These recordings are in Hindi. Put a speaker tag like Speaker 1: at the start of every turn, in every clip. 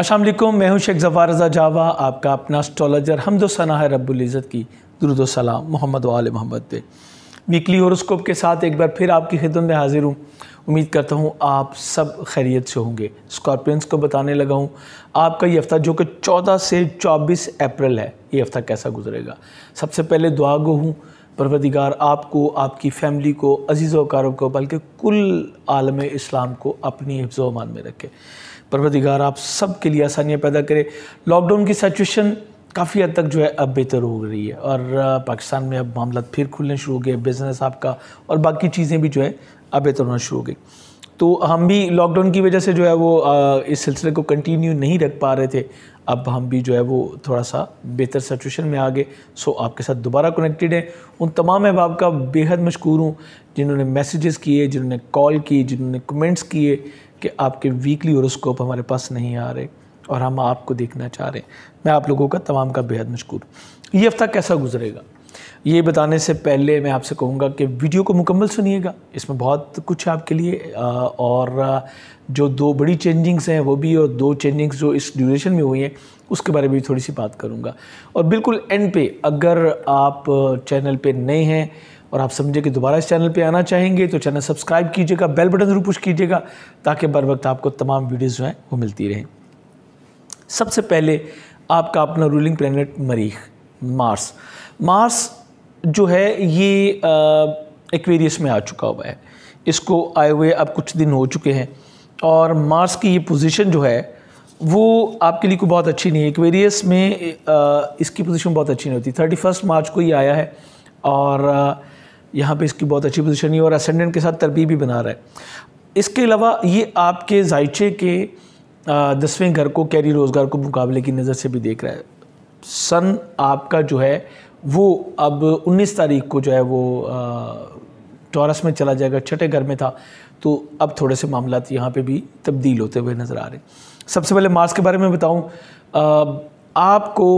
Speaker 1: असल मैं हूं शेख जवार रज़ा जावा आपका अपना एस्ट्रोलॉजर सना है रब्ज़त की दुरुदोसलाम मोहम्मद वाल मोहम्मद पे वीकली हॉरोस्कोप के साथ एक बार फिर आपकी खिदमत में हाजिर हूँ उम्मीद करता हूँ आप सब खैरियत से होंगे स्कॉर्पियंस को बताने लगा हूं आपका ये हफ़्ता जो कि 14 से 24 अप्रैल है ये हफ़्ता कैसा गुजरेगा सबसे पहले दुआ गो हूँ परवदिगार आपको आपकी फ़ैमिली को अजीज़ वकारों को बल्कि कुल आलम इस्लाम को अपनी हिफ्ज़ अमान में रखे परवदिगार आप सब के लिए आसानियाँ पैदा करें लॉकडाउन की सिचुएशन काफ़ी हद तक जो है अब बेहतर हो रही है और पाकिस्तान में अब मामला फिर खुलने शुरू हो गए बिज़नेस आपका और बाकी चीज़ें भी जो है अब बेहतर होना शुरू हो गई तो हम भी लॉकडाउन की वजह से जो है वो इस सिलसिले को कंटिन्यू नहीं रख पा रहे थे अब हम भी जो है वो थोड़ा सा बेहतर सिचुएशन में आ गए सो आपके साथ दोबारा कनेक्टेड हैं उन तमाम अहबाब का बेहद मशहूर हूँ जिन्होंने मैसेजेस किए जिन्होंने कॉल की जिन्होंने कमेंट्स किए कि आपके वीकली हॉरोस्कोप हमारे पास नहीं आ रहे और हम आपको देखना चाह रहे हैं मैं आप लोगों का तमाम का बेहद मशहूर ये हफ़्ता कैसा गुजरेगा ये बताने से पहले मैं आपसे कहूँगा कि वीडियो को मुकम्मल सुनिएगा इसमें बहुत कुछ है आपके लिए और जो दो बड़ी चेंजिंग्स हैं वो भी और दो चेंजिंग्स जो इस ड्यूरेशन में हुई हैं उसके बारे में भी थोड़ी सी बात करूँगा और बिल्कुल एंड पे अगर आप चैनल पे नए हैं और आप समझे कि दोबारा इस चैनल पे आना चाहेंगे तो चैनल सब्सक्राइब कीजिएगा बेल बटन जरूर पुश कीजिएगा ताकि बर वक्त आपको तमाम वीडियोज़ जो हैं वो मिलती रहें सबसे पहले आपका अपना रूलिंग प्लानट मरीख मार्स मार्स जो है ये एक्वेरियस में आ चुका हुआ है इसको आए हुए अब कुछ दिन हो चुके हैं और मार्स की ये पोजीशन जो है वो आपके लिए कोई बहुत अच्छी नहीं है एक्वेरियस में आ, इसकी पोजीशन बहुत अच्छी नहीं होती थर्टी फर्स्ट मार्च को ये आया है और यहाँ पे इसकी बहुत अच्छी पोजीशन है और असेंडेंट के साथ तरबी भी बना रहा है इसके अलावा ये आपके जायचे के दसवें घर को कैरी रोज़गार को मुकाबले की नज़र से भी देख रहा है सन आपका जो है वो अब 19 तारीख को जो है वो टॉरस में चला जाएगा छठे घर में था तो अब थोड़े से मामला यहाँ पर भी तब्दील होते हुए नज़र आ रहे हैं सबसे पहले मार्स के बारे में बताऊँ आपको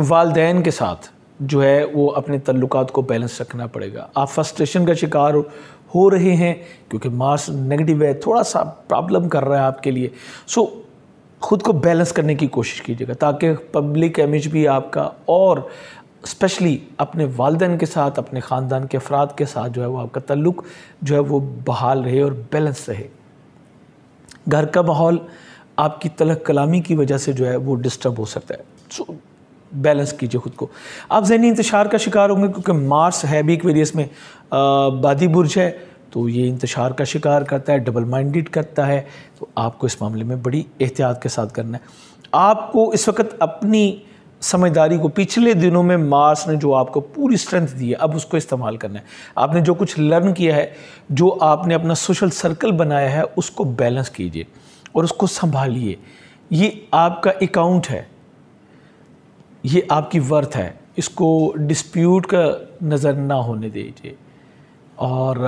Speaker 1: वालदेन के साथ जो है वो अपने तल्लुक को बैलेंस रखना पड़ेगा आप फ्रस्ट्रेशन का शिकार हो रहे हैं क्योंकि मार्स नेगेटिव है थोड़ा सा प्रॉब्लम कर रहा है आपके लिए सो ख़ुद को बैलेंस करने की कोशिश कीजिएगा ताकि पब्लिक इमेज भी आपका और स्पेशली अपने वालदेन के साथ अपने ख़ानदान के अफराद के साथ जो है वो आपका तल्लुक जो है वो बहाल रहे और बैलेंस रहे घर का माहौल आपकी तलक कलामी की वजह से जो है वो डिस्टर्ब हो सकता है सो so, बैलेंस कीजिए खुद को आप जहनी इंतशार का शिकार होंगे क्योंकि मार्स है भी इक्वेरियस में बादी बुर्ज है तो ये इंतशार का शिकार करता है डबल माइंडेड करता है तो आपको इस मामले में बड़ी एहतियात के साथ करना है आपको इस वक्त अपनी समझदारी को पिछले दिनों में मार्स ने जो आपको पूरी स्ट्रेंथ दी है अब उसको इस्तेमाल करना है आपने जो कुछ लर्न किया है जो आपने अपना सोशल सर्कल बनाया है उसको बैलेंस कीजिए और उसको संभालिए ये आपका अकाउंट है ये आपकी वर्थ है इसको डिस्प्यूट का नज़र ना होने दीजिए और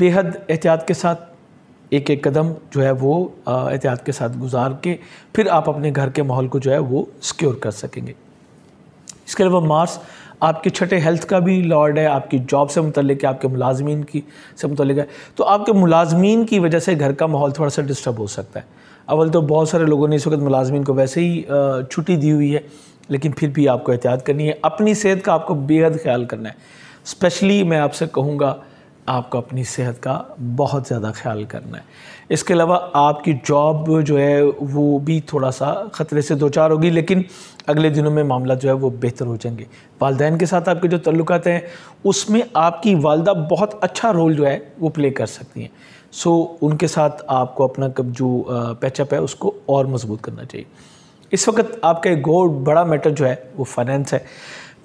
Speaker 1: बेहद एहतियात के साथ एक एक कदम जो है वो एहतियात के साथ गुजार के फिर आप अपने घर के माहौल को जो है वो सिक्योर कर सकेंगे इसके अलावा मार्स आपके छठे हेल्थ का भी लॉर्ड है आपकी जॉब से मुतलिक है आपके मुलाजमीन की से मुतलिक है तो आपके मुलाजमीन की वजह से घर का माहौल थोड़ा सा डिस्टर्ब हो सकता है अवल तो बहुत सारे लोगों ने इस वक्त मुलाजमीन को वैसे ही छुट्टी दी हुई है लेकिन फिर भी आपको एहतियात करनी है अपनी सेहत का आपको बेहद ख्याल करना है स्पेशली मैं आपसे कहूँगा आपको अपनी सेहत का बहुत ज़्यादा ख्याल करना है इसके अलावा आपकी जॉब जो है वो भी थोड़ा सा ख़तरे से दो चार होगी लेकिन अगले दिनों में मामला जो है वो बेहतर हो जाएंगे वालदेन के साथ आपके जो तल्लुकात हैं उसमें आपकी वालदा बहुत अच्छा रोल जो है वो प्ले कर सकती हैं सो उनके साथ आपको अपना कब जो पैचअप है उसको और मजबूत करना चाहिए इस वक्त आपका एक और बड़ा मैटर जो है वो फाइनेंस है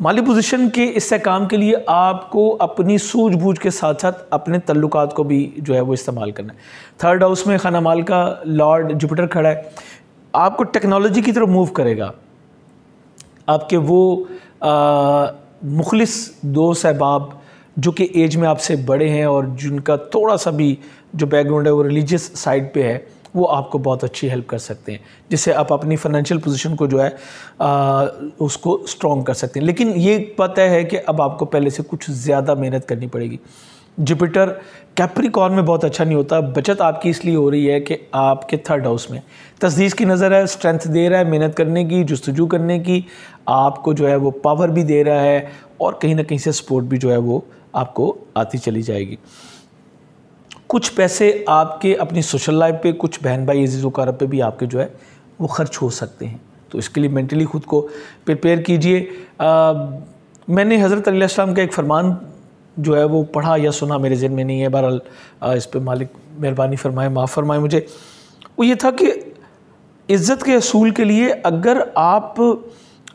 Speaker 1: माली पोजीशन के इस काम के लिए आपको अपनी सूझबूझ के साथ साथ अपने तल्लुक को भी जो है वो इस्तेमाल करना है थर्ड हाउस में खाना माल का लॉर्ड जुपिटर खड़ा है आपको टेक्नोलॉजी की तरफ मूव करेगा आपके वो मुखलिस दो सहबाब जो कि एज में आपसे बड़े हैं और जिनका थोड़ा सा भी जो बैकग्राउंड है वो रिलीजियस साइड पे है वो आपको बहुत अच्छी हेल्प कर सकते हैं जिससे आप अपनी फाइनेंशियल पोजीशन को जो है आ, उसको स्ट्रॉन्ग कर सकते हैं लेकिन ये पता है कि अब आपको पहले से कुछ ज़्यादा मेहनत करनी पड़ेगी जुपिटर कैप्रिकॉर्न में बहुत अच्छा नहीं होता बचत आपकी इसलिए हो रही है कि आपके थर्ड हाउस में तस्दीस की नज़र है स्ट्रेंथ दे रहा है मेहनत करने की जस्तजू करने की आपको जो है वो पावर भी दे रहा है और कहीं ना कहीं से सपोर्ट भी जो है वो आपको आती चली जाएगी कुछ पैसे आपके अपनी सोशल लाइफ पे कुछ बहन भाई अजीज़ वकार पे भी आपके जो है वो खर्च हो सकते हैं तो इसके लिए मेंटली ख़ुद को प्रिपेयर कीजिए मैंने हज़रत आसलम का एक फरमान जो है वो पढ़ा या सुना मेरे जहन में नहीं है बहरहाल इस पर मालिक मेहरबानी फरमाए माफ़ फरमाए मुझे वो ये था कि इज़्ज़त के असूल के लिए अगर आप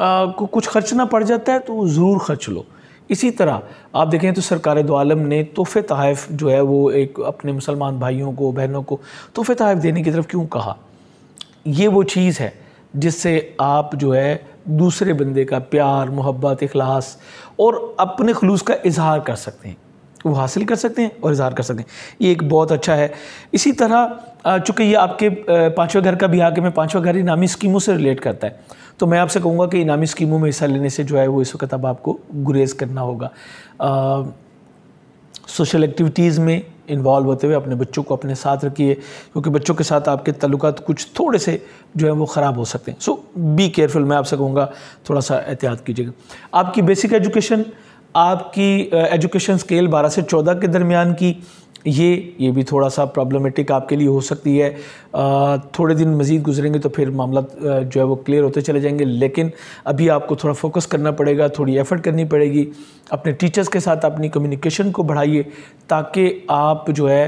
Speaker 1: आ, को कुछ खर्चना पड़ जाता है तो ज़रूर खर्च लो इसी तरह आप देखें तो सरकार दो आलम ने तोहफ़े तहफ़ जो है वो एक अपने मुसलमान भाइयों को बहनों को तोहफे तहफ़ देने की तरफ क्यों कहा ये वो चीज़ है जिससे आप जो है दूसरे बंदे का प्यार मोहब्बत अखलास और अपने खलूस का इजहार कर सकते हैं वो हासिल कर सकते हैं और इजहार कर सकते हैं ये एक बहुत अच्छा है इसी तरह चूँकि ये आपके पाँचवा घर का भी आके मैं पाँचवा घर इनामी स्कीमों से रिलेट करता है तो मैं आपसे कहूँगा कि इनामी स्कीमों में हिस्सा लेने से जो है वो इस वक्त अब आपको गुरेज करना होगा सोशल एक्टिविटीज़ में इन्वॉल्व होते हुए अपने बच्चों को अपने साथ रखिए क्योंकि बच्चों के साथ आपके तल्लक कुछ थोड़े से जो है वो ख़राब हो सकते हैं सो बी केयरफुल मैं आपसे कहूँगा थोड़ा सा एहतियात कीजिएगा आपकी बेसिक एजुकेशन आपकी एजुकेशन स्केल 12 से 14 के दरमियान की ये ये भी थोड़ा सा प्रॉब्लमेटिक आपके लिए हो सकती है आ, थोड़े दिन मज़ीद गुजरेंगे तो फिर मामला जो है वो क्लियर होते चले जाएंगे लेकिन अभी आपको थोड़ा फोकस करना पड़ेगा थोड़ी एफ़र्ट करनी पड़ेगी अपने टीचर्स के साथ अपनी कम्युनिकेशन को बढ़ाइए ताकि आप जो है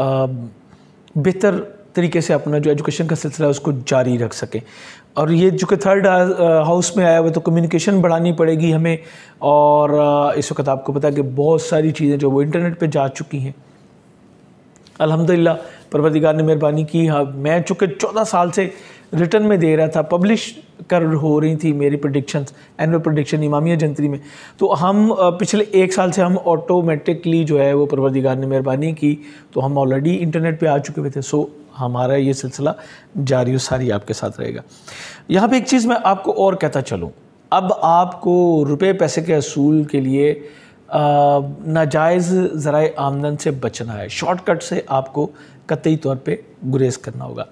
Speaker 1: बेहतर तरीके से अपना जो एजुकेशन का सिलसिला है उसको जारी रख सकें और ये जो कि थर्ड हाउस में आया हुआ तो कम्युनिकेशन बढ़ानी पड़ेगी हमें और uh, इस वक्त आपको पता है कि बहुत सारी चीज़ें जो वो इंटरनेट पर जा चुकी हैं अलहमदिल्ला परवरदिगार ने मेहरबानी की हाँ मैं चूँकि चौदह साल से रिटर्न में दे रहा था पब्लिश कर हो रही थी मेरी predictions annual prediction Imamia Jantri में तो हम पिछले एक साल से हम ऑटोमेटिकली जो है वो परवरदिगार ने मेहरबानी की तो हम ऑलरेडी इंटरनेट पे आ चुके हुए थे सो हमारा ये सिलसिला जारी सारी आपके साथ रहेगा यहाँ पे एक चीज़ मैं आपको और कहता चलूँ अब आपको रुपये पैसे के असूल के लिए नाजायज़ ज़रा आमदन से बचना है शॉर्टकट से आपको कतई तौर पर गुरेज करना होगा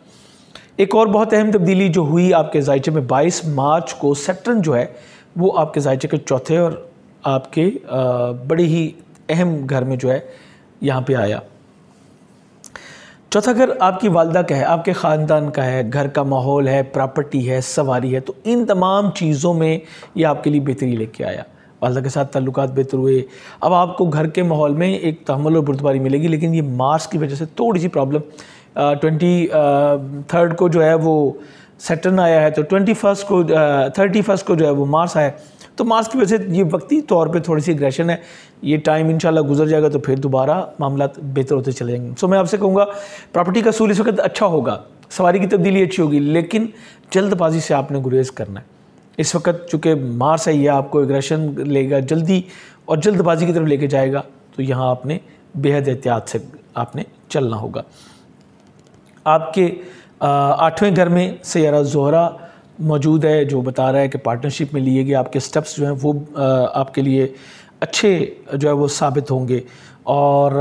Speaker 1: एक और बहुत अहम तब्दीली जो हुई आपके जायचे में 22 मार्च को सेटरन जो है वो आपके जायचे के चौथे और आपके बड़े ही अहम घर में जो है यहाँ पे आया चौथा घर आपकी वालदा का है आपके ख़ानदान का है घर का माहौल है प्रॉपर्टी है सवारी है तो इन तमाम चीज़ों में ये आपके लिए बेहतरी लेके आया वालदा के साथ ताल्लुक बेहतर हुए अब आपको घर के माहौल में एक तहमल और बुरदबारी मिलेगी लेकिन ये मार्स की वजह से थोड़ी सी प्रॉब्लम ट्वेंटी थर्ड uh, को जो है वो सेटन आया है तो ट्वेंटी फर्स्ट को थर्टी uh, फर्स्ट को जो है वो मार्स आया है तो मार्स की वजह से ये वक्ती तौर पे थोड़ी सी एग्रेशन है ये टाइम इंशाल्लाह गुजर जाएगा तो फिर दोबारा मामला बेहतर होते चले जाएंगे सो मैं आपसे कहूँगा प्रॉपर्टी का सूल इस वक्त अच्छा होगा सवारी की तब्दीली अच्छी होगी लेकिन जल्दबाजी से आपने गुरेज करना है इस वक्त चूँकि मार्स है यह आपको एग्रेशन लेगा जल्दी और जल्दबाजी की तरफ लेके जाएगा तो यहाँ आपने बेहद एहतियात से आपने चलना होगा आपके आठवें घर में सैरा जोहरा मौजूद है जो बता रहा है कि पार्टनरशिप में लिए गए आपके स्टेप्स जो हैं वो आपके लिए अच्छे जो है वो साबित होंगे और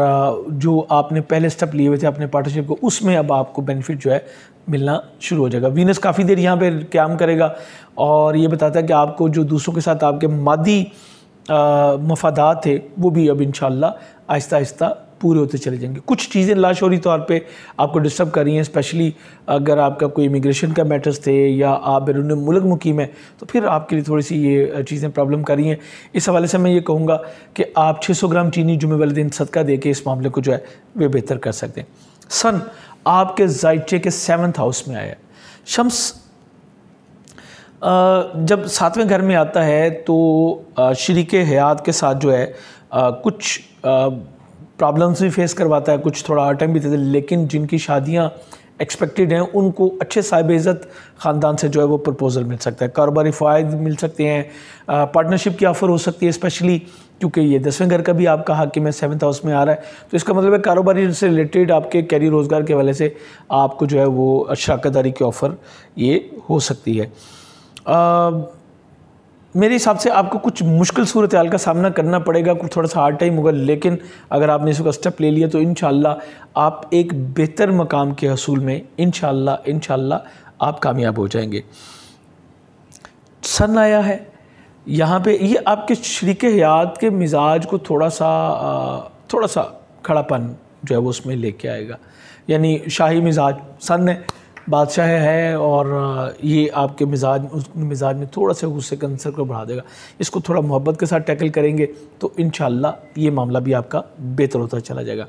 Speaker 1: जो आपने पहले स्टेप लिए हुए थे अपने पार्टनरशिप को उसमें अब आपको बेनिफिट जो है मिलना शुरू हो जाएगा वीनस काफ़ी देर यहाँ पे क्याम करेगा और ये बताता है कि आपको जो दूसरों के साथ आपके मादी मफादात थे वो भी अब इन आहिस्ता आहिस्ता पूरे होते चले जाएंगे कुछ चीज़ें लाशोरी तौर पे आपको डिस्टर्ब कर रही हैं स्पेशली अगर आपका कोई इमिग्रेशन का मैटर्स थे या आप बैरून मुल्क मुकीम है तो फिर आपके लिए थोड़ी सी ये चीज़ें प्रॉब्लम कर रही हैं इस हवाले से मैं ये कहूँगा कि आप 600 ग्राम चीनी जुमे वाले दिन सदका दे के इस मामले को जो है वे बेहतर कर सकते हैं सन आपके जायचे के सेवन्थ हाउस में आया शम्स जब सातवें घर में आता है तो शरीक हयात के साथ जो है कुछ प्रॉब्लम्स भी फेस करवाता है कुछ थोड़ा आटम भी देते हैं लेकिन जिनकी शादियाँ एक्सपेक्टेड हैं उनको अच्छे साहब इज़्ज़त ख़ानदान से जो है वो प्रपोज़ल मिल सकता है कारोबारी फ़ायद मिल सकते हैं पार्टनरशिप की ऑफ़र हो सकती है स्पेशली क्योंकि ये दसवें घर का भी आपका कि मैं सेवन्थ हाउस में आ रहा है तो इसका मतलब है कारोबारी से रिलेटेड आपके कैरियर रोज़गार के वाले से आपको जो है वो शराकतदारी की ऑफ़र ये हो सकती है आ, मेरे हिसाब से आपको कुछ मुश्किल सूरत हाल का सामना करना पड़ेगा कुछ थोड़ा सा हार्ड टाइम होगा लेकिन अगर आपने इसका स्टेप ले लिया तो इन आप एक बेहतर मकाम के हसूल में इन इन आप कामयाब हो जाएंगे सन आया है यहाँ पे ये आपके शरीक हयात के मिजाज को थोड़ा सा थोड़ा सा खड़ापन जो है वो उसमें लेके आएगा यानी शाही मिजाज सन है बादशाह है और ये आपके मिजाज उस मिजाज में थोड़ा सा गुस्से का अंसर को बढ़ा देगा इसको थोड़ा मोहब्बत के साथ टैकल करेंगे तो इन ये मामला भी आपका बेहतर होता चला जाएगा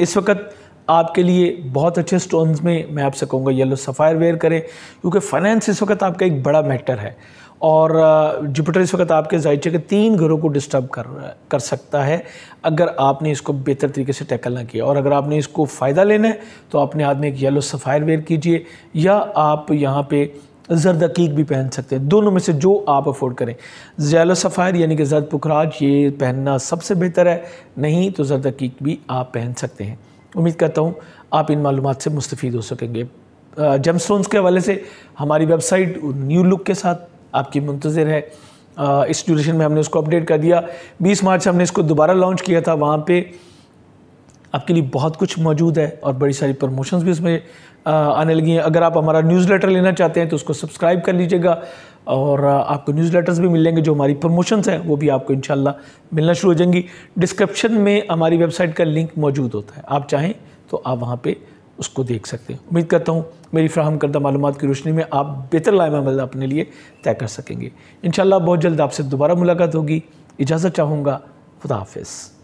Speaker 1: इस वक्त आपके लिए बहुत अच्छे स्टोन्स में मैं आपसे कहूँगा येलो सफ़ायर वेयर करें क्योंकि फाइनेंस इस वक्त आपका एक बड़ा मैटर है और जुपिटर इस वक्त आपके जायचे के तीन घरों को डिस्टर्ब कर कर सकता है अगर आपने इसको बेहतर तरीके से टैकल ना किया और अगर आपने इसको फ़ायदा लेना है तो अपने हाथ में एक येलो सफ़ायर वेयर कीजिए या आप यहाँ पे जर्द अकीक भी पहन सकते हैं दोनों में से जो आप अफोर्ड करें जैलो सफ़ायर यानी कि जर्द पुखराज ये पहनना सबसे बेहतर है नहीं तो जर्द अकीक भी आप पहन सकते हैं उम्मीद करता हूँ आप इन मालूम से मुस्तफ़ हो सकेंगे जेम्स स्टोन्स के हवाले से हमारी वेबसाइट न्यू लुक के साथ आपकी मुंतज़र है इस ड्यूरेशन में हमने उसको अपडेट कर दिया 20 मार्च हमने इसको दोबारा लॉन्च किया था वहाँ पे आपके लिए बहुत कुछ मौजूद है और बड़ी सारी प्रमोशंस भी इसमें आने लगी हैं अगर आप हमारा न्यूज़ लेटर लेना चाहते हैं तो उसको सब्सक्राइब कर लीजिएगा और आपको न्यूज़ लेटर्स भी मिलेंगे जो हमारी प्रमोशंस हैं वो भी आपको इन मिलना शुरू हो जाएंगी डिस्क्रिप्शन में हमारी वेबसाइट का लिंक मौजूद होता है आप चाहें तो आप वहाँ पर उसको देख सकते हैं उम्मीद करता हूँ मेरी फ्राहम करदा मालूम की रोशनी में आप बेहतर लाइम अमल अपने लिए तय कर सकेंगे इन बहुत जल्द आपसे दोबारा मुलाकात होगी इजाज़त चाहूँगा खुदा हाफिज़